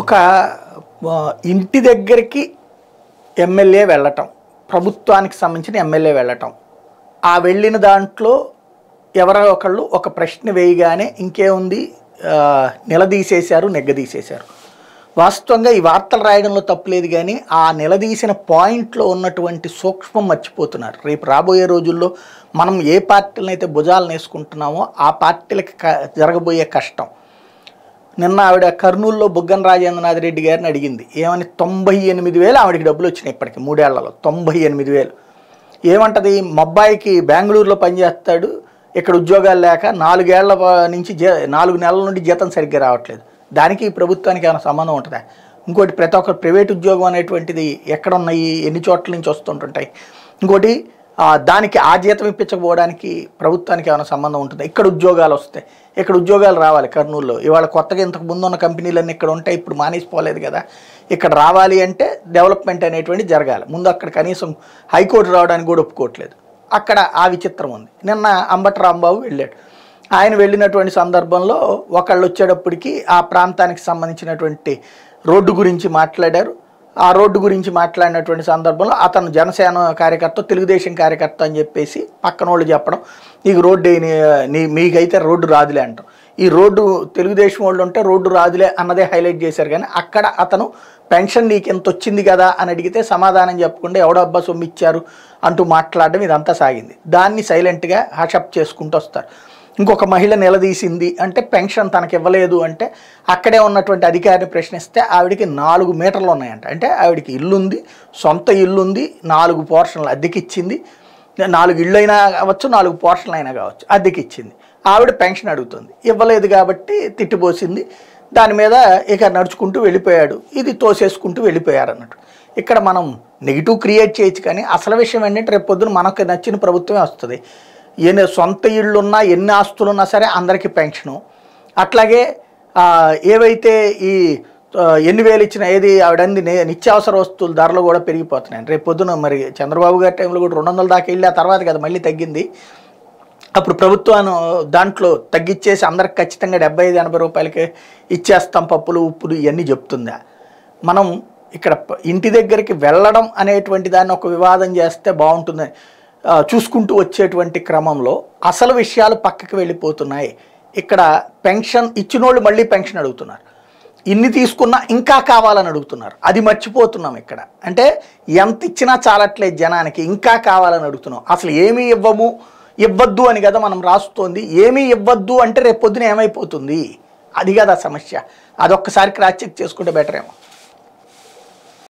ఒక ఇంటి దగ్గరికి ఎమ్మెల్యే వెళ్ళటం ప్రభుత్వానికి సంబంధించిన ఎమ్మెల్యే వెళ్ళటం ఆ వెళ్ళిన దాంట్లో ఎవరో ఒకళ్ళు ఒక ప్రశ్న వేయగానే ఇంకేముంది నిలదీసేశారు నెగ్గదీసేశారు వాస్తవంగా ఈ వార్తలు రాయడంలో తప్పులేదు కానీ ఆ నిలదీసిన పాయింట్లో ఉన్నటువంటి సూక్ష్మం మర్చిపోతున్నారు రేపు రాబోయే రోజుల్లో మనం ఏ పార్టీలను అయితే భుజాలను వేసుకుంటున్నామో ఆ పార్టీలకు జరగబోయే కష్టం నిన్న ఆవిడ కర్నూలులో బుగ్గన రాజేంద్రనాథ్ రెడ్డి గారిని అడిగింది ఏమని తొంభై ఎనిమిది వేలు ఆవిడకి డబ్బులు వచ్చినాయి ఇప్పటికి మూడేళ్లలో తొంభై ఎనిమిది వేలు ఏమంటది మబ్బాయికి బెంగళూరులో పనిచేస్తాడు ఇక్కడ ఉద్యోగాలు లేక నాలుగేళ్ల నుంచి నాలుగు నెలల నుండి జీతం సరిగ్గా రావట్లేదు దానికి ప్రభుత్వానికి ఏమైనా సంబంధం ఉంటుందా ఇంకోటి ప్రతి ఒక్కరు ప్రైవేట్ ఉద్యోగం అనేటువంటిది ఎక్కడ ఉన్నాయి ఎన్ని చోట్ల నుంచి వస్తుంటుంటాయి ఇంకోటి దానికి ఆ జీతం ఇప్పించకపోవడానికి ప్రభుత్వానికి ఏమైనా సంబంధం ఉంటుంది ఇక్కడ ఉద్యోగాలు వస్తాయి ఇక్కడ ఉద్యోగాలు రావాలి కర్నూలులో ఇవాళ కొత్తగా ఇంతకు ముందు ఉన్న కంపెనీలన్నీ ఇక్కడ ఉంటాయి ఇప్పుడు మానేసిపోలేదు కదా ఇక్కడ రావాలి అంటే డెవలప్మెంట్ అనేటువంటి జరగాలి ముందు అక్కడ కనీసం హైకోర్టు రావడానికి కూడా ఒప్పుకోవట్లేదు అక్కడ ఆ విచిత్రం ఉంది నిన్న అంబటరాంబాబు రాంబాబు వెళ్ళాడు ఆయన వెళ్ళినటువంటి సందర్భంలో ఒకళ్ళు వచ్చేటప్పటికి ఆ ప్రాంతానికి సంబంధించినటువంటి రోడ్డు గురించి మాట్లాడారు ఆ రోడ్డు గురించి మాట్లాడినటువంటి సందర్భంలో అతను జనసేన కార్యకర్త తెలుగుదేశం కార్యకర్త అని చెప్పేసి పక్కన వాళ్ళు చెప్పడం నీకు రోడ్డు నీ మీకైతే రోడ్డు రాదులే అంటాం ఈ రోడ్డు తెలుగుదేశం వాళ్ళు ఉంటే రోడ్డు రాదులే అన్నదే హైలైట్ చేశారు కానీ అక్కడ అతను పెన్షన్ నీకు ఎంత వచ్చింది కదా అని అడిగితే సమాధానం చెప్పకుండా ఎవడబ్బా సొమ్మిచ్చారు అంటూ మాట్లాడడం ఇదంతా సాగింది దాన్ని సైలెంట్గా హషప్ చేసుకుంటూ వస్తారు ఇంకొక మహిళ నిలదీసింది అంటే పెన్షన్ తనకి ఇవ్వలేదు అంటే అక్కడే ఉన్నటువంటి అధికారిని ప్రశ్నిస్తే ఆవిడికి నాలుగు మీటర్లు ఉన్నాయంట అంటే ఆవిడికి ఇల్లుంది సొంత ఇల్లుంది నాలుగు పోర్షన్లు అద్దెకిచ్చింది నాలుగు ఇళ్ళు అయినా కావచ్చు నాలుగు పోర్షన్లు అయినా కావచ్చు అద్దెకిచ్చింది ఆవిడ పెన్షన్ అడుగుతుంది ఇవ్వలేదు కాబట్టి తిట్టిపోసింది దాని మీద ఇక నడుచుకుంటూ వెళ్ళిపోయాడు ఇది తోసేసుకుంటూ వెళ్ళిపోయారు అన్నట్టు ఇక్కడ మనం నెగిటివ్ క్రియేట్ చేయొచ్చు కానీ అసలు విషయం ఏంటంటే రేపు పొద్దున మనకు నచ్చిన ప్రభుత్వమే వస్తుంది ఎన్ని సొంత ఇళ్ళున్నా ఎన్ని ఆస్తులున్నా సరే అందరికీ పెన్షను అట్లాగే ఏవైతే ఈ ఎన్ని వేలు ఇచ్చిన ఏది ఆవిడంది నిత్యావసర వస్తువుల ధరలు కూడా పెరిగిపోతున్నాయి రేపు పొద్దున మరి చంద్రబాబు గారి టైంలో కూడా రెండు వందల దాకా వెళ్ళి ఆ తర్వాత కదా మళ్ళీ తగ్గింది అప్పుడు ప్రభుత్వాన్ని దాంట్లో తగ్గించేసి అందరికి ఖచ్చితంగా డెబ్బై ఐదు ఎనభై రూపాయలకి ఇచ్చేస్తాం పప్పులు ఉప్పులు ఇవన్నీ చెప్తుందా మనం ఇక్కడ ఇంటి దగ్గరికి వెళ్ళడం అనేటువంటి దాన్ని ఒక వివాదం చేస్తే బాగుంటుందని చూసుకుంటూ వచ్చేటువంటి క్రమంలో అసలు విషయాలు పక్కకి వెళ్ళిపోతున్నాయి ఇక్కడ పెన్షన్ వాళ్ళు మళ్ళీ పెన్షన్ అడుగుతున్నారు ఇన్ని తీసుకున్నా ఇంకా కావాలని అడుగుతున్నారు అది మర్చిపోతున్నాం ఇక్కడ అంటే ఎంత ఇచ్చినా చాలట్లేదు జనానికి ఇంకా కావాలని అడుగుతున్నాం అసలు ఏమీ ఇవ్వము ఇవ్వద్దు అని కదా మనం రాస్తోంది ఏమీ ఇవ్వద్దు అంటే రేపు పొద్దున ఏమైపోతుంది అది కదా సమస్య అదొక్కసారి క్రాస్ చెక్ చేసుకుంటే బెటర్ ఏమో